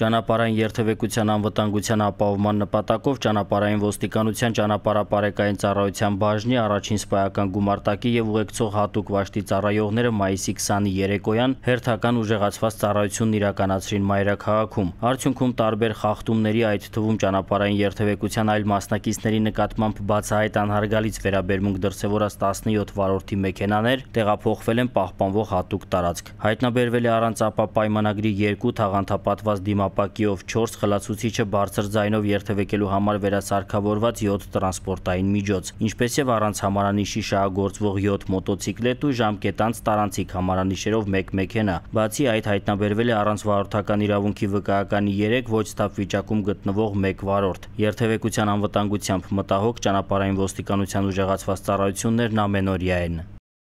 Ճանապարհային երթևեկության անվտանգության ապահովման նպատակով ճանապարհային ոստիկանության ճանապարհապարեկային ծառայության բաժնի առաջին սպայական գումարտակի եւ ուղեկցող հատուկ վաշտի ծառայողները մայիսի 20-ի երեկոյան հերթական ուժեղացված ծառայությունն իրականացրին Մայրաքաղաքում։ Արդյունքում տարբեր խախտումների, այդ թվում ճանապարհային երթևեկության այլ մասնակիցների նկատմամբ բացահայտ անհարգալից վերաբերմունք դրսևորած 17 վարորդի մեքենաներ տեղափոխվել են պահպանվող հատուկ տարածք։ Հայտնաբերվել է առանց ապա պայմանագրի 2 թաղանթապատված դիմա ապակիով 4 խլացուցիչը բարձր ձայնով երթևեկելու համար վերասարքավորված 7 տրանսպորտային միջոց, ինչպես եւ առանց համարանիշի շահագործվող 7 մոտոցիկլետ ու ժամկետանց տարանցիկ համարանիշերով 1 մեքենա։ Բացի այդ հայտնաբերվել է առանց վարորդական իրավունքի վկայականի 3 ոչ ստապ վիճակում գտնվող 1 վարորդ։ Երթևեկության անվտանգությամբ մտահոգ ճանապարհային ոստիկանության ուժեղացված ծառայություններն ամենօրյա են։